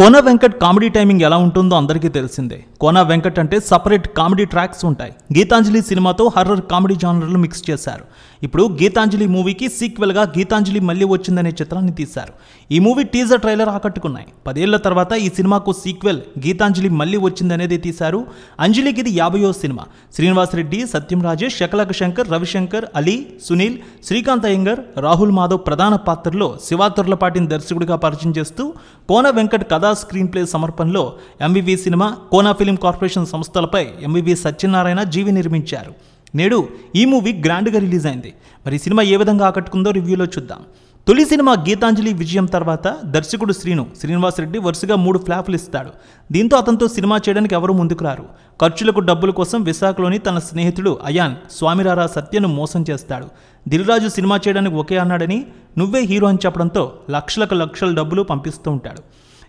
కోన Venkat comedy timing ఎలా ఉంటుందో అందరికీ తెలిసిందే కోన వెంకట్ అంటే సపరేట్ కామెడీ ట్రాక్స్ ఉంటాయి గీతాంజలి సినిమాతో హర్రర్ కామెడీ జానర్లు మిక్స్ చేశారు ఇప్పుడు గీతాంజలి మూవీకి సీక్వెల్గా గీతాంజలి మళ్ళీ వచ్చిందనే చిత్రాన్ని తీశారు ఈ మూవీ టీజర్ ట్రైలర్ ఆకట్టుకున్నాయి పదేళ్ల తర్వాత ఈ సినిమాకు సీక్వెల్ గీతాంజలి మళ్ళీ వచ్చిందనేది తీశారు అంజలికి ఇది యాభయో సినిమా శ్రీనివాసరెడ్డి సత్యం రాజేష్ శకలక శంకర్ రవిశంకర్ అలీ సునీల్ శ్రీకాంత్ అయ్యంగర్ రాహుల్ మాధవ్ ప్రధాన పాత్రలో శివాతుర్లపాటిని దర్శకుడిగా పరిచయం చేస్తూ కోన వెంకట్ కథా స్క్రీన్ ప్లే సమర్పణలో MVV cinema Kona film petroleum corporation సంస్థలపై ఎంవివి సత్యనారాయణ జీవి నిర్మించారు నేడు ఈ మూవీ గ్రాండ్గా రిలీజ్ అయింది మరి సినిమా ఏ విధంగా ఆకట్టుకుందో రివ్యూలో చూద్దాం తొలి సినిమా గీతాంజలి విజయం తర్వాత దర్శకుడు శ్రీను శ్రీనివాసరెడ్డి వరుసగా మూడు ఫ్లాపులు ఇస్తాడు దీంతో అతనితో సినిమా చేయడానికి ఎవరూ ముందుకు రారు ఖర్చులకు డబ్బుల కోసం విశాఖలోని తన స్నేహితుడు అయాన్ స్వామిరారా సత్యను మోసం చేస్తాడు దిల్రాజు సినిమా చేయడానికి ఒకే అన్నాడని నువ్వే హీరో అని చెప్పడంతో లక్షలకు లక్షల డబ్బులు పంపిస్తూ ఉంటాడు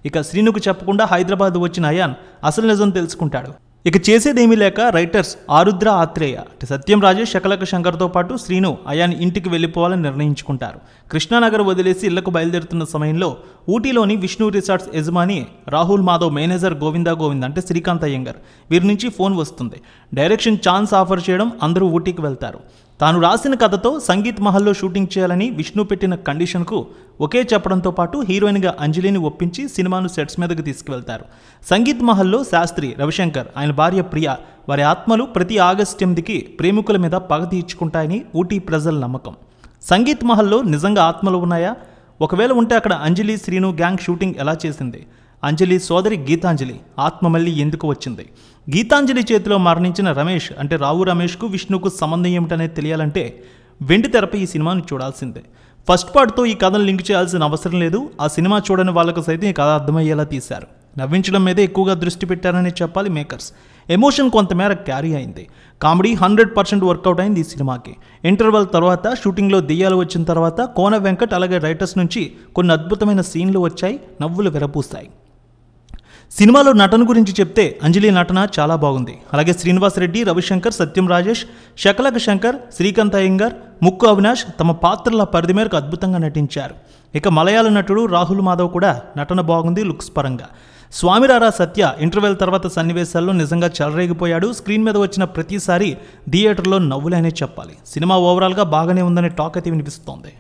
ఇక శ్రీనుకు చెప్పకుండా హైదరాబాద్ వచ్చిన అయాన్ అసలు నిజం తెలుసుకుంటాడు ఇక చేసేదేమీ లేక రైటర్స్ ఆరుద్ర ఆత్రేయ సత్యం రాజే శకలక శంకర్తో పాటు శ్రీను అయాన్ ఇంటికి వెళ్ళిపోవాలని నిర్ణయించుకుంటారు కృష్ణానగర్ వదిలేసి ఇళ్లకు బయలుదేరుతున్న సమయంలో ఊటీలోని విష్ణు రిసార్ట్స్ యజమాని రాహుల్ మాధవ్ మేనేజర్ గోవిందా గోవింద్ అంటే శ్రీకాంత్ అయ్యంగర్ వీరి నుంచి ఫోన్ వస్తుంది డైరెక్షన్ ఛాన్స్ ఆఫర్ చేయడం అందరూ ఊటీకి వెళ్తారు తాను రాసిన కథతో సంగీత్ మహల్లో షూటింగ్ చేయాలని విష్ణు పెట్టిన కండిషన్కు ఒకే చెప్పడంతో పాటు హీరోయిన్గా అంజలిని ఒప్పించి సినిమాను సెట్స్ మీదకు తీసుకువెళ్తారు సంగీత్ మహల్లో శాస్త్రి రవిశంకర్ ఆయన భార్య ప్రియ వారి ఆత్మలు ప్రతి ఆగస్టు ఎనిమిదికి ప్రేమికుల మీద పగ తీర్చుకుంటాయని ఊటీ ప్రజల నమ్మకం సంగీత్ మహల్లో నిజంగా ఆత్మలు ఉన్నాయా ఒకవేళ ఉంటే అక్కడ అంజలి శ్రీను గ్యాంగ్ షూటింగ్ ఎలా చేసింది అంజలి సోదరి గీతాంజలి ఆత్మ మళ్ళీ ఎందుకు వచ్చింది గీతాంజలి చేతిలో మరణించిన రమేష్ అంటే రావు రమేష్కు విష్ణుకు సంబంధం ఏమిటనేది తెలియాలంటే వెండి తెరపై ఈ సినిమాను చూడాల్సిందే ఫస్ట్ పార్ట్తో ఈ కథను లింక్ చేయాల్సిన అవసరం లేదు ఆ సినిమా చూడని వాళ్ళకు సైతం ఈ కథ అర్థమయ్యేలా తీశారు నవ్వించడం మీదే ఎక్కువగా దృష్టి పెట్టారని చెప్పాలి మేకర్స్ ఎమోషన్ కొంతమేర క్యారీ అయింది కామెడీ హండ్రెడ్ పర్సెంట్ వర్కౌట్ అయింది ఈ సినిమాకి ఇంటర్వెల్ తర్వాత షూటింగ్లో దెయ్యాలు వచ్చిన తర్వాత కోన వెంకట్ అలాగే రైటర్స్ నుంచి కొన్ని అద్భుతమైన సీన్లు వచ్చాయి నవ్వులు విరపూస్తాయి సినిమాలో నటన గురించి చెప్తే అంజలి నటన చాలా బాగుంది అలాగే శ్రీనివాస్ రెడ్డి రవిశంకర్ సత్యం రాజేష్ శకలక శంకర్ శ్రీకాంత్ అయ్యంగార్ ముక్కు అవినాష్ తమ పాత్రల పరిధి మేరకు అద్భుతంగా నటించారు ఇక మలయాళ నటుడు రాహుల్ మాధవ్ కూడా నటన బాగుంది లుక్స్ పరంగా స్వామిరారా సత్య ఇంటర్వెల్ తర్వాత సన్నివేశాల్లో నిజంగా చెలరేగిపోయాడు స్క్రీన్ మీద వచ్చిన ప్రతిసారి థియేటర్లో నవ్వులనే చెప్పాలి సినిమా ఓవరాల్గా బాగానే ఉందనే టాక్ అయితే వినిపిస్తోంది